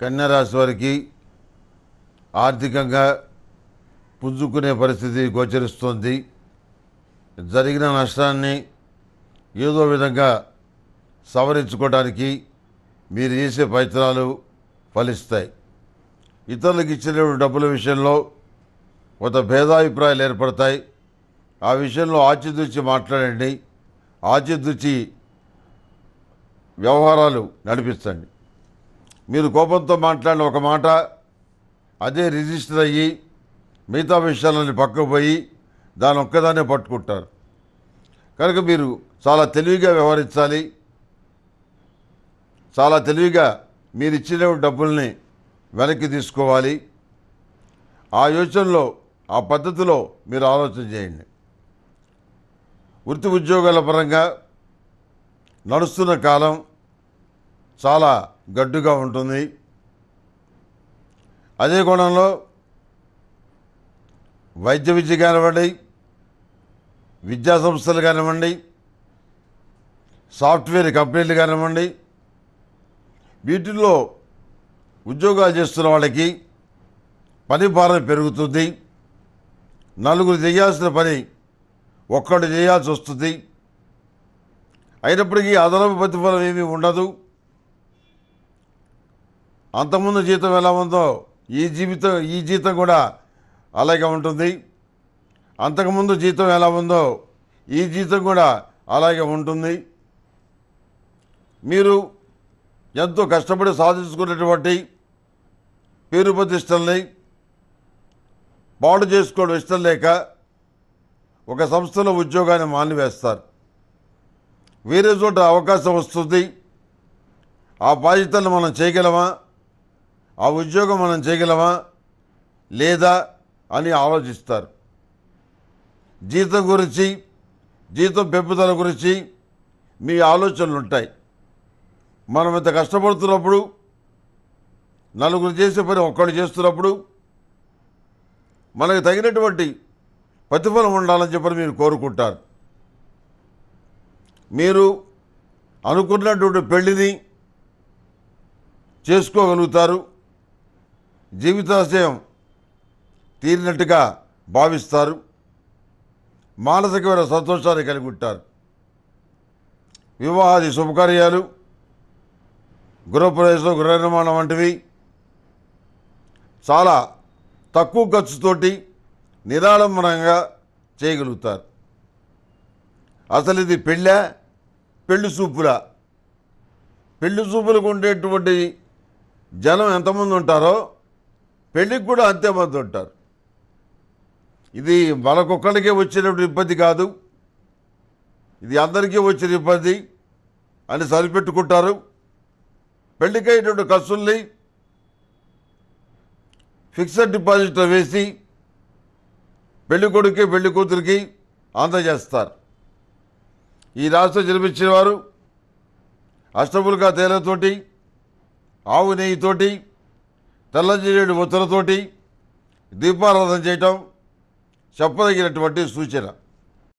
కన్యారాశి వారికి ఆర్థికంగా పుంజుకునే పరిస్థితి గోచరిస్తుంది జరిగిన నష్టాన్ని ఏదో విధంగా సవరించుకోవడానికి మీరు చేసే ప్రయత్నాలు ఫలిస్తాయి ఇతరులకు ఇచ్చిన డబ్బుల విషయంలో కొంత భేదాభిప్రాయాలు ఏర్పడతాయి ఆ విషయంలో ఆచితూచి మాట్లాడండి ఆచితూచి వ్యవహారాలు నడిపిస్తండి మీరు కోపంతో మాట్లాడిన ఒక మాట అదే రిజిస్టర్ అయ్యి మిగతా విషయాలని పక్కకు పోయి దాని ఒక్కదాన్నే పట్టుకుంటారు కనుక మీరు చాలా తెలివిగా వ్యవహరించాలి చాలా తెలివిగా మీరు ఇచ్చిన డబ్బుల్ని వెనక్కి తీసుకోవాలి ఆ యోచనలో ఆ పద్ధతిలో మీరు ఆలోచన చేయండి వృత్తి ఉద్యోగాల పరంగా నడుస్తున్న కాలం చాలా గడ్డుగా ఉంటుంది అదే కోణంలో వైద్య విద్య కానివ్వండి విద్యా సంస్థలు కానివ్వండి సాఫ్ట్వేర్ కంపెనీలు కానివ్వండి వీటిల్లో ఉద్యోగాలు చేస్తున్న వాళ్ళకి పని భారం పెరుగుతుంది నలుగురు చేయాల్సిన పని ఒక్కడు చేయాల్సి వస్తుంది అయినప్పటికీ అదనపు ప్రతిఫలం ఏమీ ఉండదు అంతకుముందు జీతం ఎలా ఉందో ఈ జీవితం ఈ జీతం కూడా అలాగే ఉంటుంది అంతకుముందు జీతం ఎలా ఉందో ఈ జీతం కూడా అలాగే ఉంటుంది మీరు ఎంతో కష్టపడి సాధించుకున్నటువంటి పేరు ప్రతిష్టల్ని పాడు చేసుకోవడం ఇష్టం లేక ఒక సంస్థలో ఉద్యోగాన్ని మానివేస్తారు వేరే చోట అవకాశం వస్తుంది ఆ బాధ్యతను మనం చేయగలమా ఆ ఉద్యోగం మనం చేయగలమా లేదా అని ఆలోచిస్తారు జీతం గురించి జీతం పెంపుదల గురించి మీ ఆలోచనలు ఉంటాయి మనం ఇంత కష్టపడుతున్నప్పుడు నలుగురు చేసే పని ఒక్కళ్ళు చేస్తున్నప్పుడు మనకు తగినటువంటి ప్రతిఫలం ఉండాలని చెప్పని మీరు కోరుకుంటారు మీరు అనుకున్నటువంటి పెళ్ళిని చేసుకోగలుగుతారు జీవితాశయం తీరినట్టుగా భావిస్తారు మానసికమైన సంతోషాన్ని కలిగి ఉంటారు వివాహాది శుభకార్యాలు గృహప్రవేశం గృహ నిర్మాణం వంటివి చాలా తక్కువ ఖర్చుతోటి నిరాడంబరంగా చేయగలుగుతారు అసలు ఇది పెళ్ళ పెళ్లి చూపుల పెళ్లి చూపులకు ఉండేటువంటి జనం ఎంతమంది ఉంటారో పెళ్ళికి కూడా అంతేమంది ఉంటారు ఇది మనకొక్కడికే వచ్చినప్పుడు ఇబ్బంది కాదు ఇది అందరికీ వచ్చిన ఇబ్బంది అని సరిపెట్టుకుంటారు పెళ్ళికైనటువంటి ఖర్చుల్ని ఫిక్స్డ్ డిపాజిట్లో వేసి పెళ్లి కొడుకు పెళ్లి కూతురికి అందజేస్తారు ఈ రాష్ట్రం జన్మించిన వారు అష్టములుగా తేలతోటి ఆవు నెయ్యితోటి తెల్లజేయుడి ఉత్తరతోటి దీపారాధన చేయటం చెప్పదగినటువంటి సూచన